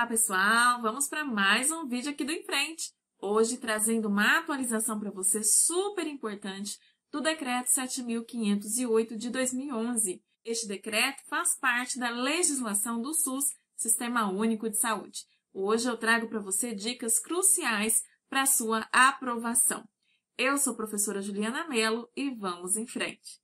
Olá pessoal, vamos para mais um vídeo aqui do Em Frente. Hoje trazendo uma atualização para você super importante do Decreto 7.508 de 2011. Este decreto faz parte da legislação do SUS, Sistema Único de Saúde. Hoje eu trago para você dicas cruciais para sua aprovação. Eu sou a professora Juliana Mello e vamos em frente.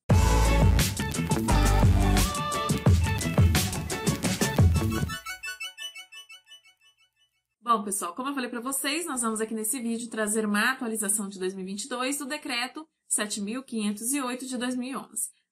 Bom, pessoal, como eu falei para vocês, nós vamos aqui nesse vídeo trazer uma atualização de 2022 do Decreto 7.508 de 2011.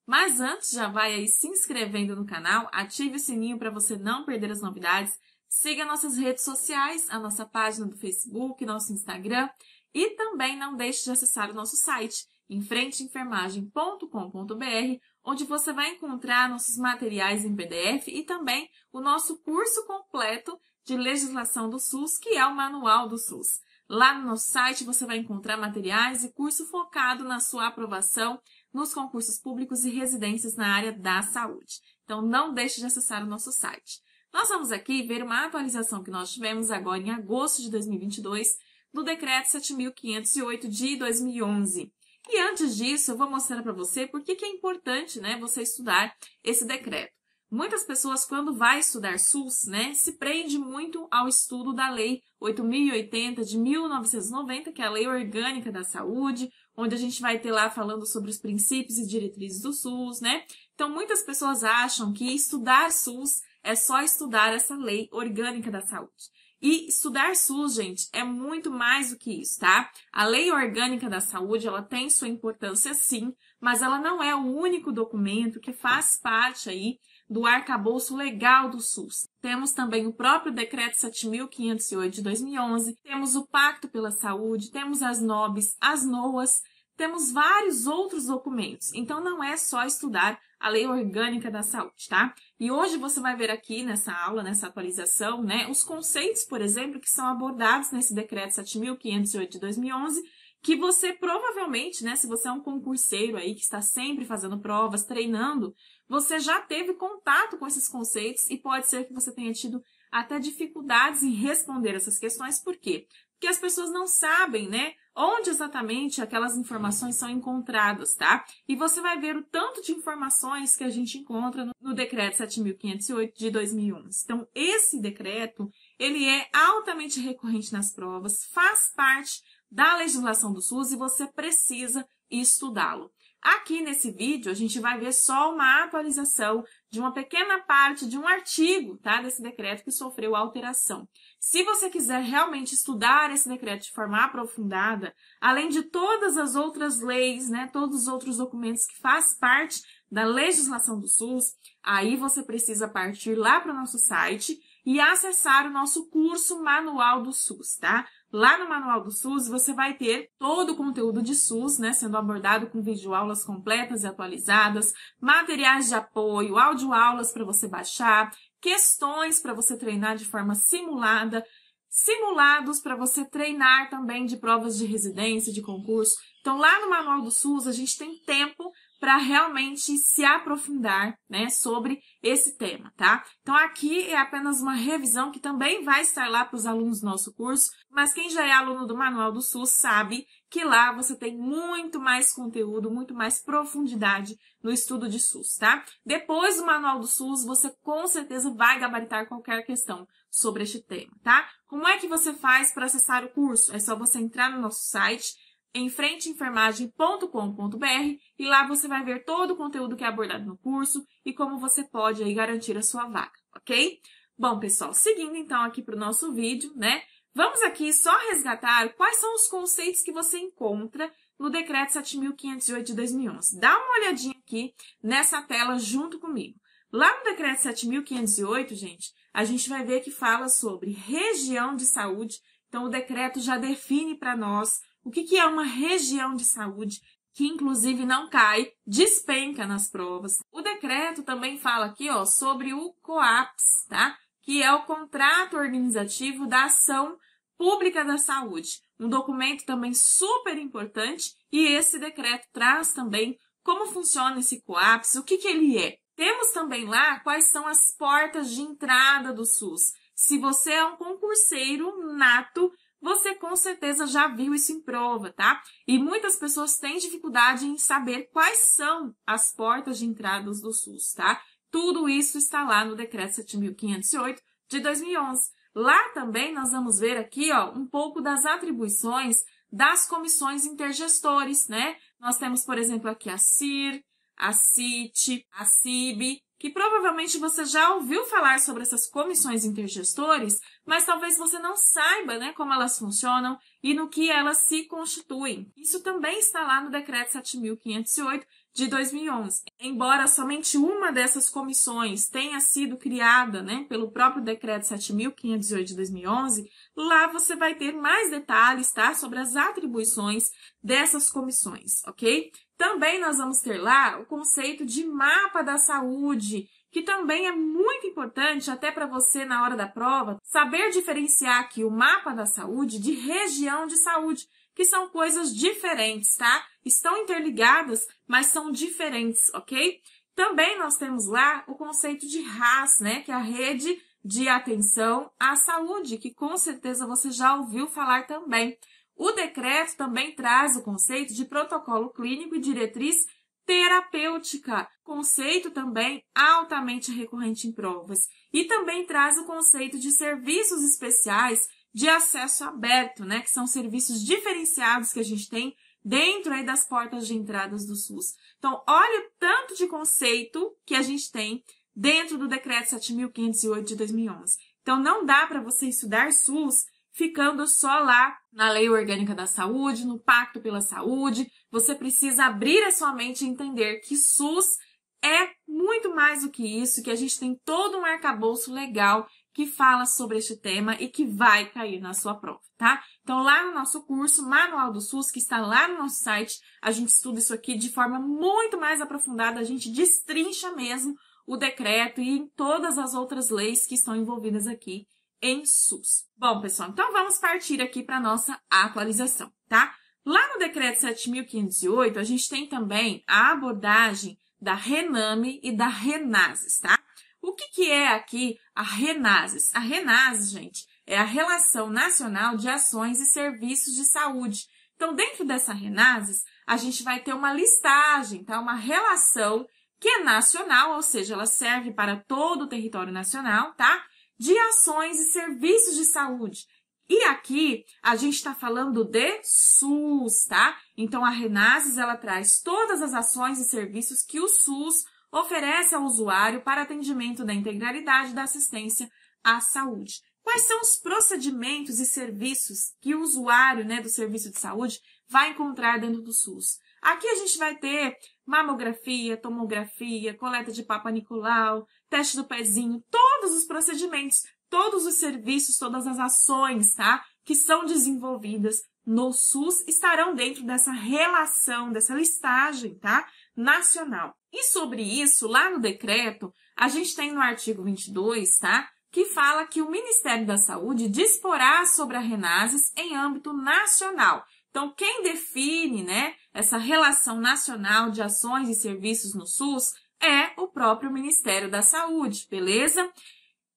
Mas antes, já vai aí se inscrevendo no canal, ative o sininho para você não perder as novidades, siga nossas redes sociais, a nossa página do Facebook, nosso Instagram e também não deixe de acessar o nosso site, enfrenteenfermagem.com.br, onde você vai encontrar nossos materiais em PDF e também o nosso curso completo de legislação do SUS, que é o Manual do SUS. Lá no nosso site você vai encontrar materiais e curso focado na sua aprovação nos concursos públicos e residências na área da saúde. Então não deixe de acessar o nosso site. Nós vamos aqui ver uma atualização que nós tivemos agora em agosto de 2022 do decreto 7508 de 2011. E antes disso, eu vou mostrar para você por que é importante, né, você estudar esse decreto. Muitas pessoas, quando vai estudar SUS, né, se prende muito ao estudo da Lei 8.080 de 1990, que é a Lei Orgânica da Saúde, onde a gente vai ter lá falando sobre os princípios e diretrizes do SUS, né? Então, muitas pessoas acham que estudar SUS é só estudar essa Lei Orgânica da Saúde. E estudar SUS, gente, é muito mais do que isso, tá? A Lei Orgânica da Saúde, ela tem sua importância sim, mas ela não é o único documento que faz parte aí do arcabouço legal do SUS. Temos também o próprio Decreto 7.508 de 2011, temos o Pacto pela Saúde, temos as NOBs, as NOAs, temos vários outros documentos. Então não é só estudar a Lei Orgânica da Saúde, tá? E hoje você vai ver aqui nessa aula, nessa atualização, né, os conceitos, por exemplo, que são abordados nesse Decreto 7.508 de 2011 que você provavelmente, né, se você é um concurseiro aí que está sempre fazendo provas, treinando, você já teve contato com esses conceitos e pode ser que você tenha tido até dificuldades em responder essas questões. Por quê? Porque as pessoas não sabem, né? Onde exatamente aquelas informações são encontradas, tá? E você vai ver o tanto de informações que a gente encontra no decreto 7508 de 2011. Então, esse decreto, ele é altamente recorrente nas provas, faz parte da legislação do SUS e você precisa estudá-lo. Aqui nesse vídeo, a gente vai ver só uma atualização de uma pequena parte de um artigo tá, desse decreto que sofreu alteração. Se você quiser realmente estudar esse decreto de forma aprofundada, além de todas as outras leis, né, todos os outros documentos que fazem parte da legislação do SUS, aí você precisa partir lá para o nosso site e acessar o nosso curso Manual do SUS, tá? Lá no Manual do SUS, você vai ter todo o conteúdo de SUS, né, sendo abordado com videoaulas completas e atualizadas, materiais de apoio, audioaulas para você baixar, questões para você treinar de forma simulada, simulados para você treinar também de provas de residência, de concurso. Então, lá no Manual do SUS, a gente tem tempo para realmente se aprofundar, né, sobre esse tema, tá? Então aqui é apenas uma revisão que também vai estar lá para os alunos do nosso curso, mas quem já é aluno do Manual do SUS sabe que lá você tem muito mais conteúdo, muito mais profundidade no estudo de SUS, tá? Depois do Manual do SUS, você com certeza vai gabaritar qualquer questão sobre este tema, tá? Como é que você faz para acessar o curso? É só você entrar no nosso site em frenteenfermagem.com.br e lá você vai ver todo o conteúdo que é abordado no curso e como você pode aí garantir a sua vaga, ok? Bom, pessoal, seguindo então aqui para o nosso vídeo, né? Vamos aqui só resgatar quais são os conceitos que você encontra no Decreto 7.508 de 2011. Dá uma olhadinha aqui nessa tela junto comigo. Lá no Decreto 7.508, gente, a gente vai ver que fala sobre região de saúde. Então, o decreto já define para nós o que, que é uma região de saúde que inclusive não cai, despenca nas provas. O decreto também fala aqui, ó, sobre o COAPS, tá? Que é o contrato organizativo da ação pública da saúde. Um documento também super importante e esse decreto traz também como funciona esse COAPS, o que, que ele é. Temos também lá quais são as portas de entrada do SUS. Se você é um concurseiro nato você com certeza já viu isso em prova, tá? E muitas pessoas têm dificuldade em saber quais são as portas de entrada do SUS, tá? Tudo isso está lá no decreto 7508 de 2011. Lá também nós vamos ver aqui, ó, um pouco das atribuições das comissões intergestores, né? Nós temos, por exemplo, aqui a CIR, a CIT, a CIB, que provavelmente você já ouviu falar sobre essas comissões intergestores, mas talvez você não saiba né, como elas funcionam e no que elas se constituem. Isso também está lá no Decreto 7.508 de 2011. Embora somente uma dessas comissões tenha sido criada né, pelo próprio Decreto 7.508 de 2011, lá você vai ter mais detalhes tá, sobre as atribuições dessas comissões, ok? Também nós vamos ter lá o conceito de mapa da saúde, que também é muito importante até para você na hora da prova saber diferenciar aqui o mapa da saúde de região de saúde, que são coisas diferentes, tá? Estão interligadas, mas são diferentes, ok? Também nós temos lá o conceito de RAS, né, que é a rede de atenção à saúde, que com certeza você já ouviu falar também. O decreto também traz o conceito de protocolo clínico e diretriz terapêutica, conceito também altamente recorrente em provas, e também traz o conceito de serviços especiais de acesso aberto, né, que são serviços diferenciados que a gente tem dentro aí das portas de entradas do SUS. Então, olha o tanto de conceito que a gente tem dentro do decreto 7508 de 2011. Então, não dá para você estudar SUS ficando só lá na Lei Orgânica da Saúde, no Pacto pela Saúde. Você precisa abrir a sua mente e entender que SUS é muito mais do que isso, que a gente tem todo um arcabouço legal que fala sobre este tema e que vai cair na sua prova, tá? Então, lá no nosso curso Manual do SUS, que está lá no nosso site, a gente estuda isso aqui de forma muito mais aprofundada, a gente destrincha mesmo o decreto e em todas as outras leis que estão envolvidas aqui em SUS. Bom, pessoal, então vamos partir aqui para nossa atualização, tá? Lá no decreto 7508, a gente tem também a abordagem da Rename e da Renases, tá? O que, que é aqui a Renases? A Renases, gente, é a Relação Nacional de Ações e Serviços de Saúde. Então, dentro dessa Renases, a gente vai ter uma listagem, tá? Uma relação que é nacional, ou seja, ela serve para todo o território nacional, tá? de ações e serviços de saúde. E aqui a gente está falando de SUS, tá? Então a Renases ela traz todas as ações e serviços que o SUS oferece ao usuário para atendimento da integralidade da assistência à saúde. Quais são os procedimentos e serviços que o usuário né, do serviço de saúde vai encontrar dentro do SUS? Aqui a gente vai ter mamografia, tomografia, coleta de Papa Nicolau, teste do pezinho, todos os procedimentos, todos os serviços, todas as ações, tá? Que são desenvolvidas no SUS estarão dentro dessa relação, dessa listagem, tá? Nacional. E sobre isso, lá no decreto, a gente tem no artigo 22, tá? Que fala que o Ministério da Saúde disporá sobre a Renases em âmbito nacional. Então, quem define, né, essa relação nacional de ações e serviços no SUS é o próprio Ministério da Saúde, beleza?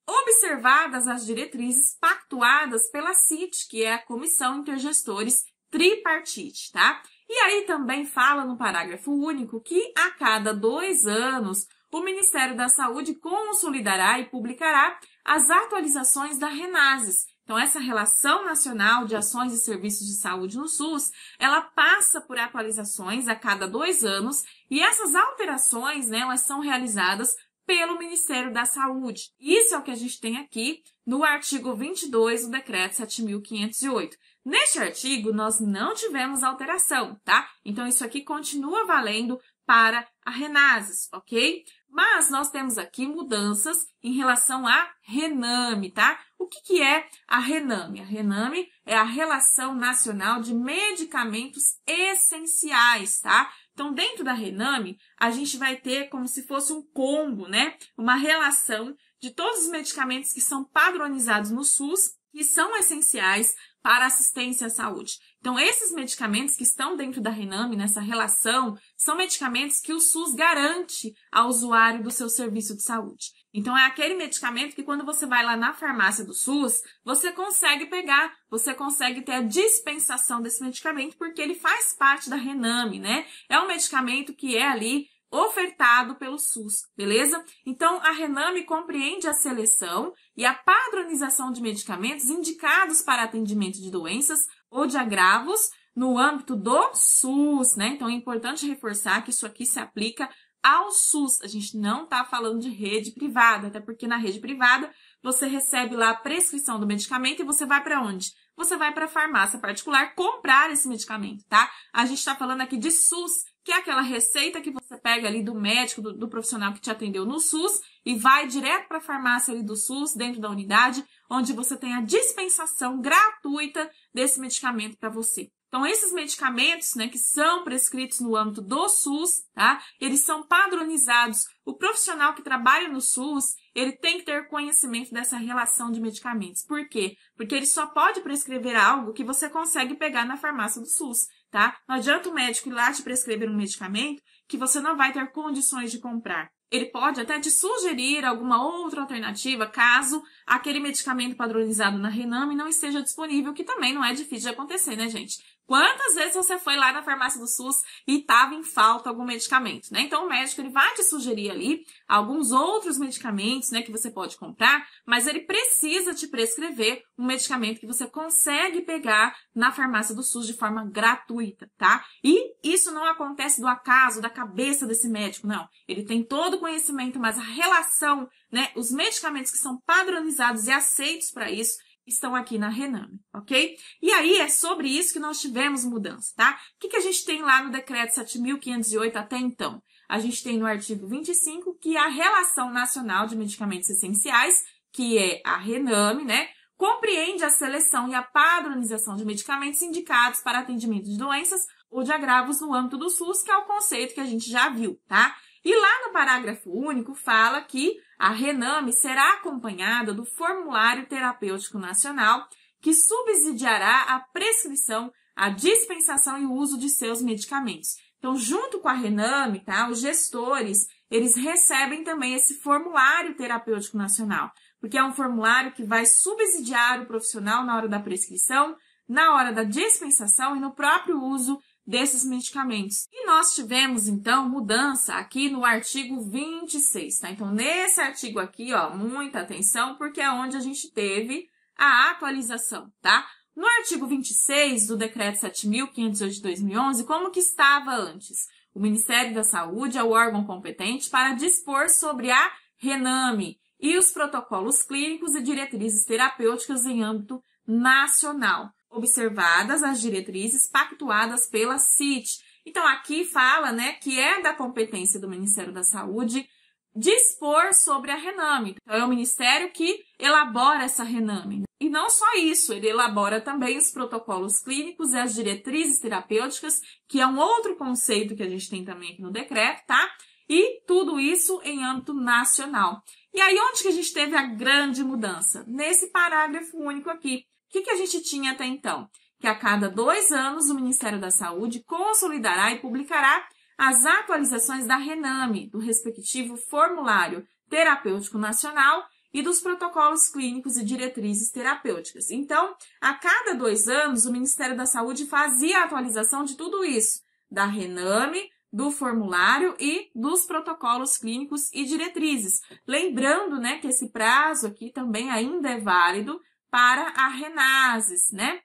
Observadas as diretrizes pactuadas pela CIT, que é a Comissão Intergestores Tripartite, tá? E aí também fala no parágrafo único que a cada dois anos o Ministério da Saúde consolidará e publicará as atualizações da Renases, então, essa relação nacional de ações e serviços de saúde no SUS, ela passa por atualizações a cada dois anos e essas alterações, né, elas são realizadas pelo Ministério da Saúde. Isso é o que a gente tem aqui no artigo 22 do decreto 7508. Neste artigo, nós não tivemos alteração, tá? Então, isso aqui continua valendo para a Renazes, ok? Mas nós temos aqui mudanças em relação à Rename, tá? O que, que é a Rename? A Rename é a Relação Nacional de Medicamentos Essenciais, tá? Então, dentro da Rename, a gente vai ter como se fosse um combo, né? Uma relação de todos os medicamentos que são padronizados no SUS e são essenciais para assistência à saúde. Então, esses medicamentos que estão dentro da Rename, nessa relação, são medicamentos que o SUS garante ao usuário do seu serviço de saúde. Então, é aquele medicamento que quando você vai lá na farmácia do SUS, você consegue pegar, você consegue ter a dispensação desse medicamento, porque ele faz parte da Rename, né? É um medicamento que é ali ofertado pelo SUS, beleza? Então, a Rename compreende a seleção e a padronização de medicamentos indicados para atendimento de doenças ou de agravos no âmbito do SUS, né? Então é importante reforçar que isso aqui se aplica ao SUS. A gente não está falando de rede privada, até porque na rede privada você recebe lá a prescrição do medicamento e você vai para onde? Você vai para a farmácia particular comprar esse medicamento, tá? A gente está falando aqui de SUS, que é aquela receita que você pega ali do médico, do, do profissional que te atendeu no SUS e vai direto para a farmácia ali do SUS, dentro da unidade, onde você tem a dispensação gratuita desse medicamento para você. Então, esses medicamentos, né, que são prescritos no âmbito do SUS, tá? Eles são padronizados. O profissional que trabalha no SUS, ele tem que ter conhecimento dessa relação de medicamentos. Por quê? Porque ele só pode prescrever algo que você consegue pegar na farmácia do SUS, tá? Não adianta o médico ir lá te prescrever um medicamento que você não vai ter condições de comprar ele pode até te sugerir alguma outra alternativa caso aquele medicamento padronizado na Rename não esteja disponível, que também não é difícil de acontecer, né, gente? Quantas vezes você foi lá na farmácia do SUS e estava em falta algum medicamento, né? Então o médico ele vai te sugerir ali alguns outros medicamentos, né, que você pode comprar, mas ele precisa te prescrever um medicamento que você consegue pegar na farmácia do SUS de forma gratuita, tá? E isso não acontece do acaso, da cabeça desse médico, não. Ele tem todo o conhecimento, mas a relação, né, os medicamentos que são padronizados e aceitos para isso estão aqui na Rename, ok? E aí é sobre isso que nós tivemos mudança, tá? O que, que a gente tem lá no decreto 7.508 até então? A gente tem no artigo 25 que a Relação Nacional de Medicamentos Essenciais, que é a Rename, né? Compreende a seleção e a padronização de medicamentos indicados para atendimento de doenças ou de agravos no âmbito do SUS, que é o conceito que a gente já viu, tá? E lá no parágrafo único fala que a Rename será acompanhada do Formulário Terapêutico Nacional, que subsidiará a prescrição, a dispensação e o uso de seus medicamentos. Então, junto com a Rename, tá, os gestores, eles recebem também esse formulário terapêutico nacional, porque é um formulário que vai subsidiar o profissional na hora da prescrição, na hora da dispensação e no próprio uso desses medicamentos. E nós tivemos, então, mudança aqui no artigo 26, tá? Então, nesse artigo aqui, ó, muita atenção, porque é onde a gente teve a atualização, tá? No artigo 26 do Decreto 7.508 de 2011, como que estava antes? O Ministério da Saúde é o órgão competente para dispor sobre a RENAME e os protocolos clínicos e diretrizes terapêuticas em âmbito nacional observadas as diretrizes pactuadas pela CIT. Então, aqui fala né, que é da competência do Ministério da Saúde dispor sobre a Rename. Então, é o Ministério que elabora essa Rename. E não só isso, ele elabora também os protocolos clínicos e as diretrizes terapêuticas, que é um outro conceito que a gente tem também aqui no decreto, tá? E tudo isso em âmbito nacional. E aí, onde que a gente teve a grande mudança? Nesse parágrafo único aqui que, que a gente tinha até então? Que a cada dois anos o Ministério da Saúde consolidará e publicará as atualizações da Rename, do respectivo formulário terapêutico nacional e dos protocolos clínicos e diretrizes terapêuticas. Então, a cada dois anos, o Ministério da Saúde fazia a atualização de tudo isso, da Rename, do formulário e dos protocolos clínicos e diretrizes. Lembrando, né, que esse prazo aqui também ainda é válido para a Renases, né?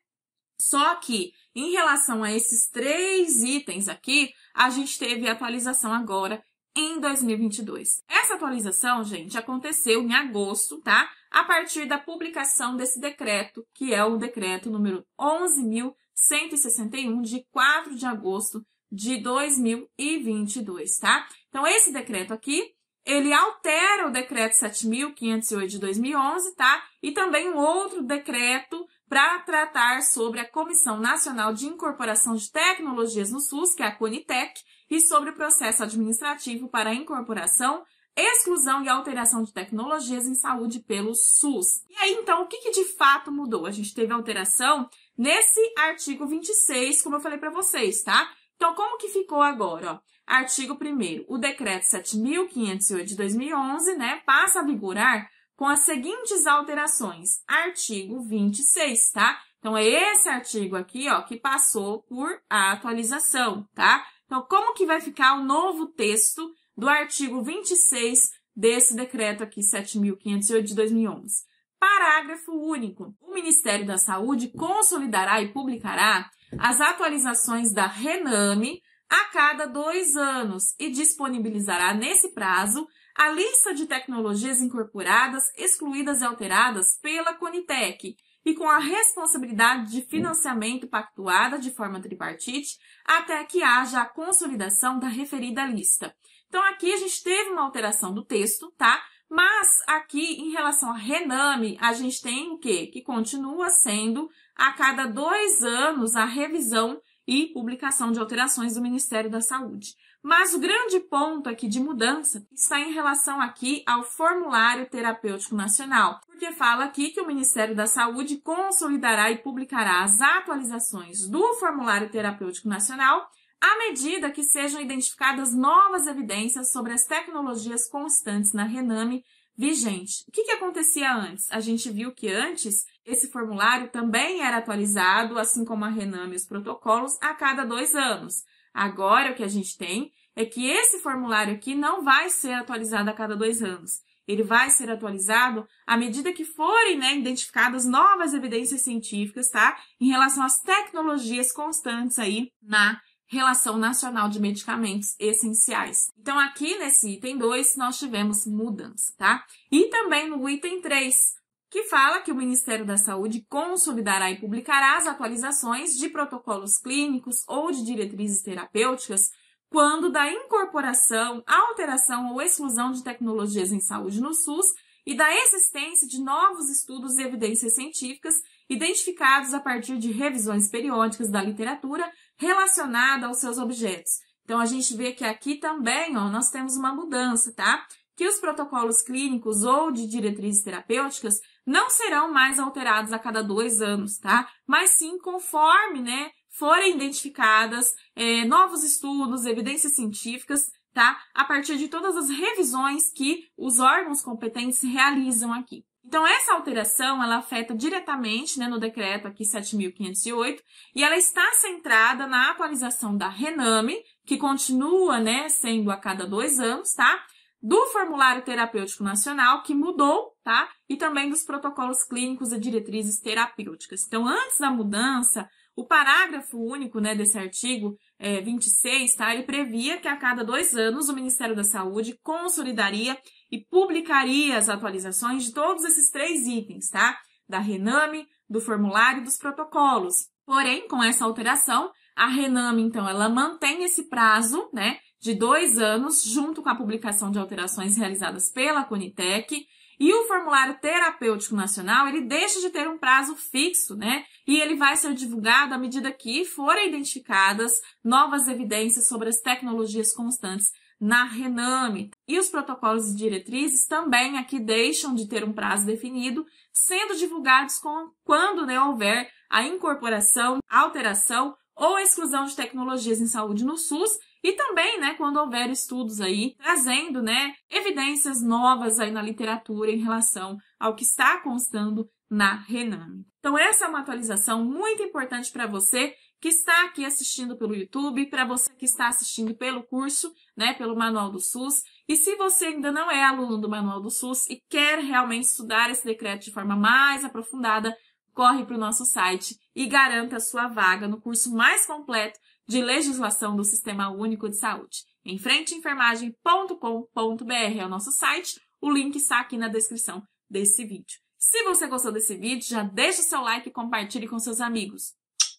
Só que, em relação a esses três itens aqui, a gente teve atualização agora em 2022. Essa atualização, gente, aconteceu em agosto, tá? A partir da publicação desse decreto, que é o decreto número 11.161, de 4 de agosto de 2022, tá? Então, esse decreto aqui, ele altera o decreto 7.508 de 2011, tá? E também um outro decreto para tratar sobre a Comissão Nacional de Incorporação de Tecnologias no SUS, que é a CONITEC, e sobre o processo administrativo para a incorporação, exclusão e alteração de tecnologias em saúde pelo SUS. E aí, então, o que, que de fato mudou? A gente teve alteração nesse artigo 26, como eu falei para vocês, tá? Então, como que ficou agora? Ó? Artigo 1 O decreto 7508 de 2011, né, passa a vigorar com as seguintes alterações. Artigo 26, tá? Então é esse artigo aqui, ó, que passou por a atualização, tá? Então como que vai ficar o novo texto do artigo 26 desse decreto aqui 7508 de 2011? Parágrafo único. O Ministério da Saúde consolidará e publicará as atualizações da Rename a cada dois anos e disponibilizará nesse prazo a lista de tecnologias incorporadas, excluídas e alteradas pela Conitec e com a responsabilidade de financiamento pactuada de forma tripartite até que haja a consolidação da referida lista. Então aqui a gente teve uma alteração do texto, tá? Mas aqui em relação a Rename, a gente tem o quê? Que continua sendo a cada dois anos a revisão e publicação de alterações do Ministério da Saúde. Mas o grande ponto aqui de mudança está em relação aqui ao Formulário Terapêutico Nacional, porque fala aqui que o Ministério da Saúde consolidará e publicará as atualizações do Formulário Terapêutico Nacional à medida que sejam identificadas novas evidências sobre as tecnologias constantes na Rename vigente. O que, que acontecia antes? A gente viu que antes esse formulário também era atualizado, assim como a Rename e os protocolos, a cada dois anos. Agora, o que a gente tem é que esse formulário aqui não vai ser atualizado a cada dois anos. Ele vai ser atualizado à medida que forem né, identificadas novas evidências científicas, tá? Em relação às tecnologias constantes aí na Relação Nacional de Medicamentos Essenciais. Então, aqui nesse item 2, nós tivemos mudança, tá? E também no item 3, que fala que o Ministério da Saúde consolidará e publicará as atualizações de protocolos clínicos ou de diretrizes terapêuticas quando da incorporação, alteração ou exclusão de tecnologias em saúde no SUS e da existência de novos estudos e evidências científicas identificados a partir de revisões periódicas da literatura relacionada aos seus objetos. Então a gente vê que aqui também, ó, nós temos uma mudança, tá? Que os protocolos clínicos ou de diretrizes terapêuticas não serão mais alterados a cada dois anos, tá? Mas sim conforme, né, forem identificadas é, novos estudos, evidências científicas, tá? A partir de todas as revisões que os órgãos competentes realizam aqui. Então, essa alteração, ela afeta diretamente, né, no decreto aqui 7.508, e ela está centrada na atualização da Rename, que continua, né, sendo a cada dois anos, tá? do formulário terapêutico nacional, que mudou, tá? E também dos protocolos clínicos e diretrizes terapêuticas. Então, antes da mudança, o parágrafo único né, desse artigo é, 26, tá? Ele previa que a cada dois anos o Ministério da Saúde consolidaria e publicaria as atualizações de todos esses três itens, tá? Da Rename, do formulário e dos protocolos. Porém, com essa alteração, a Rename, então, ela mantém esse prazo, né? de dois anos, junto com a publicação de alterações realizadas pela Conitec. E o formulário terapêutico nacional, ele deixa de ter um prazo fixo, né? E ele vai ser divulgado à medida que forem identificadas novas evidências sobre as tecnologias constantes na Rename. E os protocolos e diretrizes também aqui deixam de ter um prazo definido, sendo divulgados com, quando né, houver a incorporação, alteração ou exclusão de tecnologias em saúde no SUS e também, né, quando houver estudos aí trazendo, né, evidências novas aí na literatura em relação ao que está constando na Rename. Então essa é uma atualização muito importante para você que está aqui assistindo pelo YouTube, para você que está assistindo pelo curso, né, pelo Manual do SUS. E se você ainda não é aluno do Manual do SUS e quer realmente estudar esse decreto de forma mais aprofundada, corre para o nosso site e garanta a sua vaga no curso mais completo de legislação do Sistema Único de Saúde. Enfrenteenfermagem.com.br é o nosso site, o link está aqui na descrição desse vídeo. Se você gostou desse vídeo, já deixa o seu like e compartilhe com seus amigos.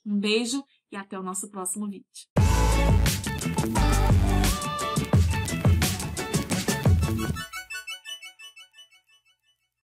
Um beijo e até o nosso próximo vídeo.